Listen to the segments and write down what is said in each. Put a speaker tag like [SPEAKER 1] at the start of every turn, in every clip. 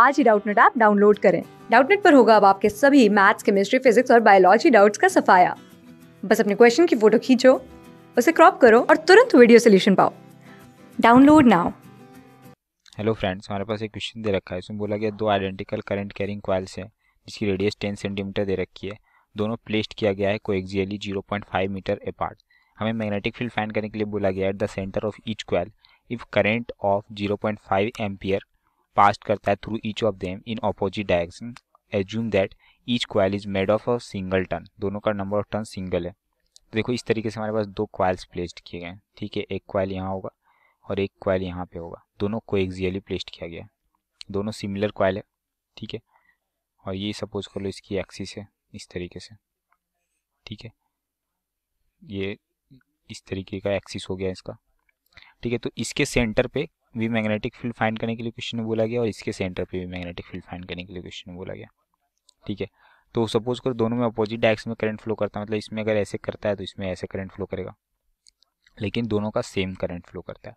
[SPEAKER 1] आज ही Doubtnut app download करें डाउटनेट पर होगा अब आपके सभी मैथ्स केमिस्ट्री फिजिक्स और बायोलॉजी डाउट्स का सफाया बस अपने क्वेश्चन की फोटो खींचो उसे क्रॉप करो और तुरंत वीडियो सोल्यूशन पाओ डाउनलोड नाउ हेलो फ्रेंड्स हमारे पास एक क्वेश्चन दे रखा है इसमें बोला गया दो आइडेंटिकल करंट कैरिंग क्वाइल्स हैं जिसकी रेडियस 10 सेंटीमीटर दे रखी है दोनों प्लेस्ड किया गया है को एक्जियली जीरो मीटर ए हमें मैग्नेटिक फील्ड फाइंड करने के लिए बोला गया है at the centre of each coil if current of zero 0.5 ampere passed करता है through each of them in opposite direction assume that each coil is made of a single turn दोनों का नंबर ऑफ टन सिंगल है तो देखो इस तरीके से हमारे पास दो क्वाइल्स प्लेस्ड किए गए हैं ठीक है एक क्वाइल यहाँ होगा और एक क्वाइल यहाँ पे होगा दोनों को एक्जियली प्लेस्ड किया गया दोनों सिमिलर क्वाइल है ठीक है और ये सपोज कर लो इसकी एक्सिस है इस तरीके से ठीक है ये इस तरीके का एक्सिस हो गया इसका ठीक है तो इसके सेंटर पे वी मैग्नेटिक फील्ड फाइंड करने के लिए क्वेश्चन बोला गया और इसके सेंटर पे भी मैग्नेटिक फील्ड फाइंड करने के लिए क्वेश्चन बोला गया ठीक है तो सपोज करो दोनों में अपोजिट डायरेक्शन में करंट फ्लो करता है मतलब इसमें अगर ऐसे करता है तो इसमें ऐसे करंट फ्लो करेगा लेकिन दोनों का सेम करंट फ्लो करता है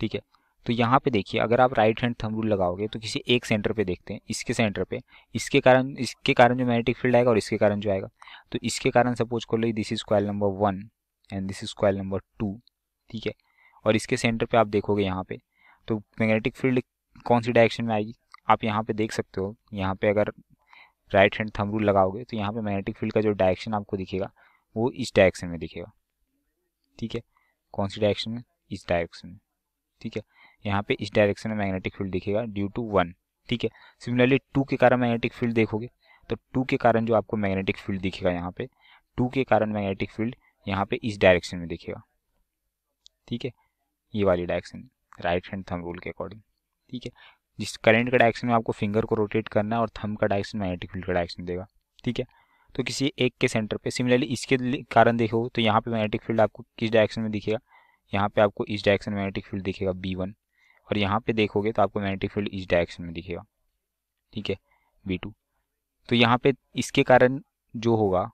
[SPEAKER 1] ठीक है तो यहाँ पे देखिए अगर आप राइट हैंड थंब रूल लगाओगे तो किसी एक सेंटर पे देखते हैं इसके सेंटर पे इसके कारण इसके कारण जो मैग्नेटिक फील्ड आएगा और इसके कारण जो आएगा तो इसके कारण सपोज कर लो this is coil number one and this is coil number two ठीक है और इसके सेंटर पे आप देखोगे यहाँ पे तो मैग्नेटिक फील्ड कौन सी डायरेक्शन में आएगी आप यहाँ पे देख सकते हो यहाँ पे अगर राइट हैंड थम रूल लगाओगे तो यहाँ पे मैग्नेटिक फील्ड का जो डायरेक्शन आपको दिखेगा वो इस डायरेक्शन में दिखेगा ठीक है कौन सी डायरेक्शन में इस डायरेक्शन में ठीक है यहाँ पे इस डायरेक्शन में मैग्नेटिक फील्ड दिखेगा ड्यू टू वन ठीक है सिमिलरली टू के कारण मैग्नेटिक फील्ड देखोगे तो टू के कारण जो आपको मैग्नेटिक फील्ड दिखेगा यहाँ पे टू के कारण मैग्नेटिक फील्ड यहाँ पे इस डायरेक्शन में दिखेगा ठीक है ये वाली direction right hand thumb rule के अकॉर्डिंग ठीक है जिस करंट का डायरेक्शन में आपको फिंगर को रोटेट करना है और थम का डायरेक्शन मैग्नेटिक फील्ड का डायरेक्शन देगा ठीक है तो किसी एक के सेंटर पे सिमिलरली इसके कारण देखो तो यहाँ पे मैग्नेटिक फील्ड आपको किस डायरेक्शन में दिखेगा यहाँ पे आपको इस डायरेक्शन में मैग्नेटिक फील्ड दिखेगा बी वन और यहाँ पे देखोगे तो आपको मैग्नेटिक फील्ड इस डायरेक्शन में दिखेगा ठीक है बी टू तो यहाँ पे इसके कारण जो होगा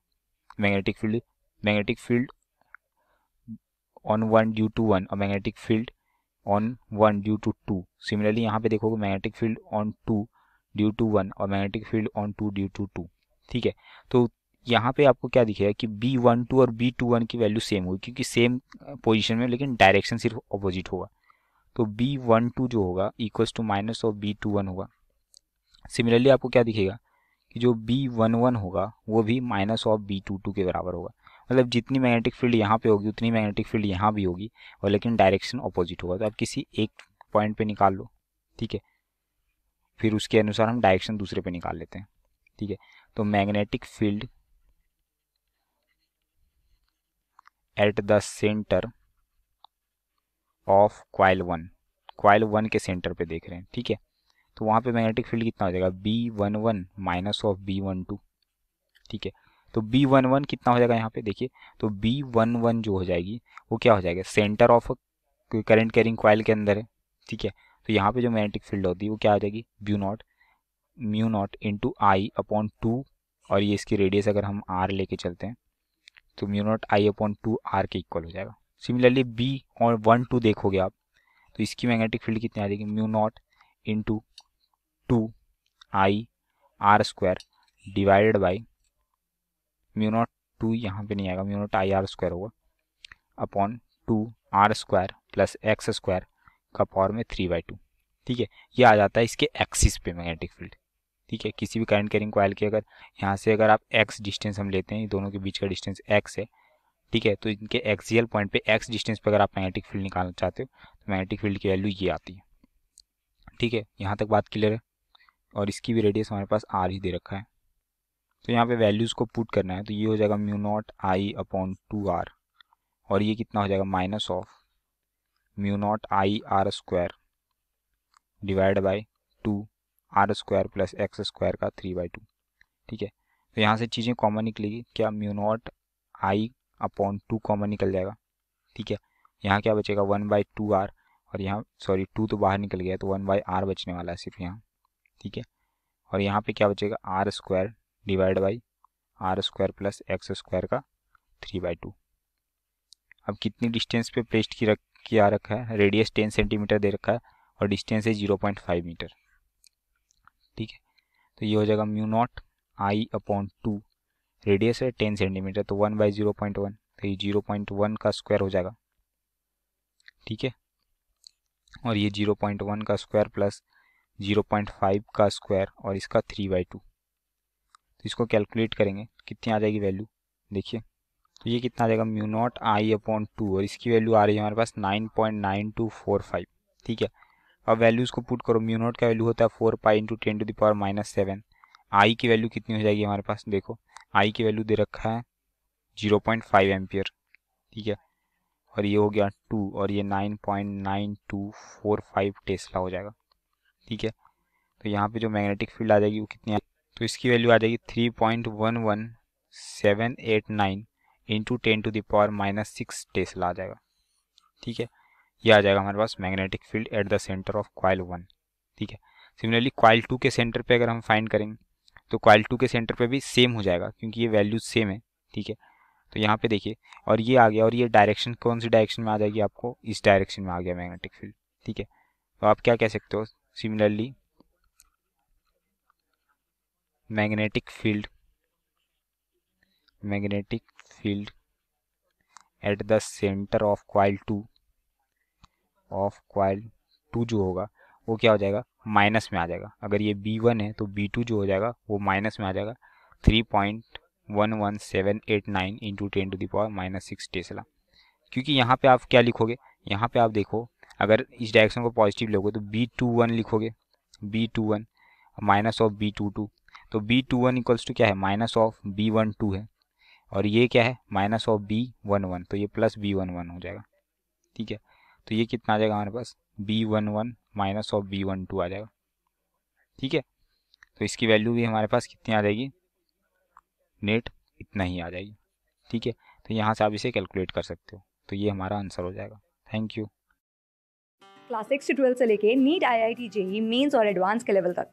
[SPEAKER 1] magnetic field magnetic field on one due to one और magnetic field on one due to two similarly यहाँ पे देखोगे magnetic field on two due to one और magnetic field on two due to two ठीक है तो यहाँ पे आपको क्या दिखेगा कि बी वन टू और बी टू वन की वैल्यू सेम होगी क्योंकि सेम पोजिशन में लेकिन डायरेक्शन सिर्फ अपोजिट होगा तो बी वन टू जो होगा equals to minus of B two one होगा सिमिलरली आपको क्या दिखेगा कि जो बी वन वन होगा वो भी minus of B two two के बराबर होगा मतलब जितनी मैग्नेटिक फील्ड यहाँ पे होगी उतनी मैग्नेटिक फील्ड यहाँ भी होगी और लेकिन डायरेक्शन अपोजिट होगा तो आप किसी एक पॉइंट पे निकाल लो ठीक है फिर उसके अनुसार हम डायरेक्शन दूसरे पे निकाल लेते हैं ठीक है तो magnetic field at the centre of coil one coil one के सेंटर पे देख रहे हैं ठीक है तो वहाँ पे मैग्नेटिक फील्ड कितना हो जाएगा B one one minus of B one two ठीक है तो बी वन वन कितना हो जाएगा यहाँ पे देखिए तो बी वन वन जो हो जाएगी वो क्या हो जाएगा centre of current carrying coil के अंदर है ठीक है तो यहाँ पे जो मैग्नेटिक फील्ड होती है वो क्या हो जाएगी mu naught mu naught into I upon two और ये इसकी रेडियस अगर हम आर लेके चलते हैं तो mu naught I upon two R के इक्वल हो जाएगा सिमिलरली बी और वन टू देखोगे आप तो इसकी मैग्नेटिक फील्ड कितनी आ जाएगी mu naught into two I R square divided by mu naught two यहाँ पे नहीं आएगा म्यूनोट आई आर स्क्वायर होगा upon two R square plus X square का पावर में थ्री बाई टू ठीक है ये आ जाता है इसके एक्सिस पे मैग्नेटिक फील्ड ठीक है किसी भी करंट कैरिंग कॉयल के अगर यहाँ से अगर आप एक्स डिस्टेंस हम लेते हैं दोनों के बीच का डिस्टेंस एक्स है ठीक है तो इनके एक्सियल पॉइंट पे एक्स डिस्टेंस पे अगर आप मैग्नेटिक फील्ड निकालना चाहते हो तो मैग्नेटिक फील्ड की वैल्यू ये आती है ठीक है यहाँ तक बात क्लियर है और इसकी भी रेडियस हमारे पास आर ही दे रखा है तो यहाँ पे वैल्यूज़ को पुट करना है तो ये हो जाएगा mu naught I upon two R और ये कितना हो जाएगा minus of mu naught I R square divide by two R square plus X square का थ्री बाई टू ठीक है तो यहाँ से चीज़ें कॉमन निकलेगी क्या mu naught I upon two common निकल जाएगा ठीक है यहाँ क्या बचेगा वन बाई टू आर और यहाँ सॉरी टू तो बाहर निकल गया तो वन बाई आर बचने वाला है सिर्फ यहाँ ठीक है और यहाँ पे क्या बचेगा R square divide by R square plus X square का थ्री बाई टू अब कितनी डिस्टेंस पे पेस्ट की रख किया रखा है रेडियस टेन सेंटीमीटर दे रखा है और डिस्टेंस है जीरो पॉइंट फाइव मीटर ठीक है तो ये हो जाएगा mu naught I upon two radius है टेन सेंटीमीटर तो one by zero point one तो ये जीरो पॉइंट वन का स्क्वायर हो जाएगा ठीक है और ये जीरो पॉइंट वन का square plus zero point five का स्क्वायर और इसका थ्री बाई टू तो इसको कैलकुलेट करेंगे कितनी आ जाएगी वैल्यू देखिए तो ये कितना आ जाएगा mu naught I upon two और इसकी वैल्यू आ रही है हमारे पास nine point nine two four five ठीक है अब वैल्यूज़ को पुट करो म्यू नॉट का वैल्यू होता है four pi into ten to the power minus seven I की वैल्यू कितनी हो जाएगी हमारे पास देखो आई की वैल्यू दे रखा है जीरो पॉइंट फाइव एम्पियर ठीक है और ये हो गया टू और ये nine point nine two four five tesla हो जाएगा ठीक है तो यहाँ पे जो मैग्नेटिक फील्ड आ जाएगी वो कितनी तो इसकी वैल्यू आ जाएगी three point one one seven eight nine into ten to the power minus six tesla आ जाएगा ठीक है ये आ जाएगा हमारे पास magnetic field at the centre of coil one ठीक है सिमिलरली क्वाइल टू के सेंटर पे अगर हम फाइंड करेंगे तो क्वाइल टू के सेंटर पे भी सेम हो जाएगा क्योंकि ये वैल्यू सेम है ठीक है तो यहाँ पे देखिए और ये आ गया और ये डायरेक्शन कौन सी डायरेक्शन में आ जाएगी आपको इस डायरेक्शन में आ गया मैग्नेटिक फील्ड ठीक है तो आप क्या कह सकते हो similarly magnetic field magnetic field at the centre of coil two of coil two जो होगा वो क्या हो जाएगा माइनस में आ जाएगा अगर ये बी वन है तो बी टू जो हो जाएगा वो माइनस में आ जाएगा three point one one seven eight nine into ten to the power minus six tesla क्योंकि यहाँ पे आप क्या लिखोगे यहाँ पे आप देखो अगर इस डायरेक्शन को पॉजिटिव लोगे तो बी टू वन लिखोगे B two one minus of B two two तो B two one equals to क्या है minus of B one two है और ये क्या है minus of B one one तो ये प्लस बी वन वन हो जाएगा ठीक है तो ये कितना आ जाएगा हमारे पास B one one minus of B one two आ जाएगा ठीक है तो इसकी वैल्यू भी हमारे पास कितनी आ जाएगी नेट इतना ही आ जाएगी ठीक है तो यहाँ से आप इसे कैलकुलेट कर सकते हो तो ये हमारा आंसर हो जाएगा थैंक यू क्लास सिक्स से ट्वेल्थ से लेके NEET I I T JEE mains और एडवांस के लेवल तक